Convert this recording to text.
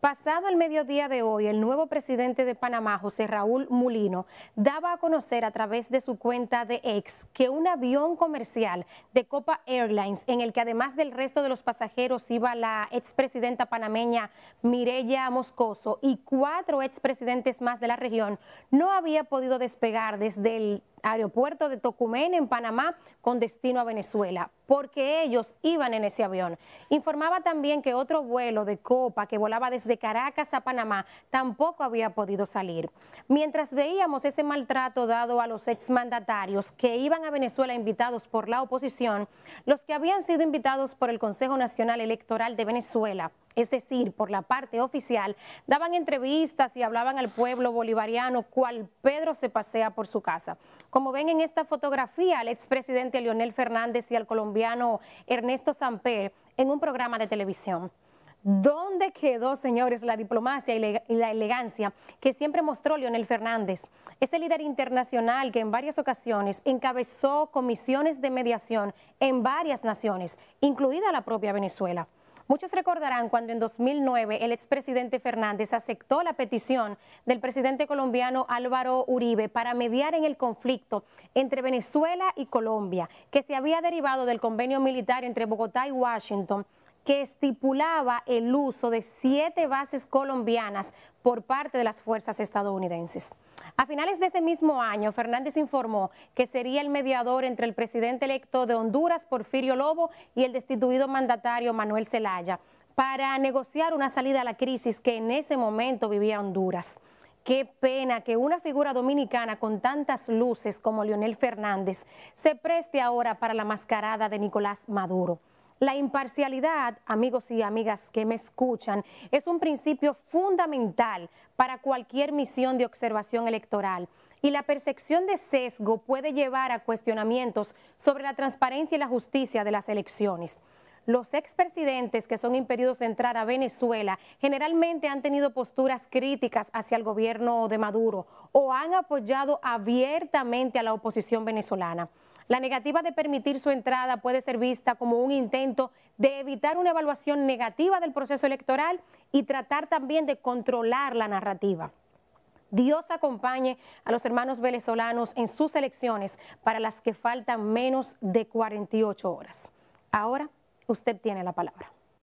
Pasado el mediodía de hoy, el nuevo presidente de Panamá, José Raúl Mulino, daba a conocer a través de su cuenta de ex que un avión comercial de Copa Airlines, en el que además del resto de los pasajeros iba la expresidenta panameña Mireya Moscoso y cuatro expresidentes más de la región, no había podido despegar desde el aeropuerto de Tocumen en Panamá con destino a Venezuela porque ellos iban en ese avión. Informaba también que otro vuelo de Copa que volaba desde Caracas a Panamá tampoco había podido salir. Mientras veíamos ese maltrato dado a los exmandatarios que iban a Venezuela invitados por la oposición, los que habían sido invitados por el Consejo Nacional Electoral de Venezuela, es decir, por la parte oficial, daban entrevistas y hablaban al pueblo bolivariano cual Pedro se pasea por su casa. Como ven en esta fotografía, al expresidente Leonel Fernández y al colombiano Ernesto Samper en un programa de televisión. ¿Dónde quedó, señores, la diplomacia y la elegancia que siempre mostró Leonel Fernández? Ese líder internacional que en varias ocasiones encabezó comisiones de mediación en varias naciones, incluida la propia Venezuela. Muchos recordarán cuando en 2009 el expresidente Fernández aceptó la petición del presidente colombiano Álvaro Uribe para mediar en el conflicto entre Venezuela y Colombia, que se había derivado del convenio militar entre Bogotá y Washington que estipulaba el uso de siete bases colombianas por parte de las fuerzas estadounidenses. A finales de ese mismo año, Fernández informó que sería el mediador entre el presidente electo de Honduras, Porfirio Lobo, y el destituido mandatario Manuel Zelaya, para negociar una salida a la crisis que en ese momento vivía Honduras. Qué pena que una figura dominicana con tantas luces como Leonel Fernández se preste ahora para la mascarada de Nicolás Maduro. La imparcialidad, amigos y amigas que me escuchan, es un principio fundamental para cualquier misión de observación electoral y la percepción de sesgo puede llevar a cuestionamientos sobre la transparencia y la justicia de las elecciones. Los expresidentes que son impedidos de entrar a Venezuela generalmente han tenido posturas críticas hacia el gobierno de Maduro o han apoyado abiertamente a la oposición venezolana. La negativa de permitir su entrada puede ser vista como un intento de evitar una evaluación negativa del proceso electoral y tratar también de controlar la narrativa. Dios acompañe a los hermanos venezolanos en sus elecciones para las que faltan menos de 48 horas. Ahora usted tiene la palabra.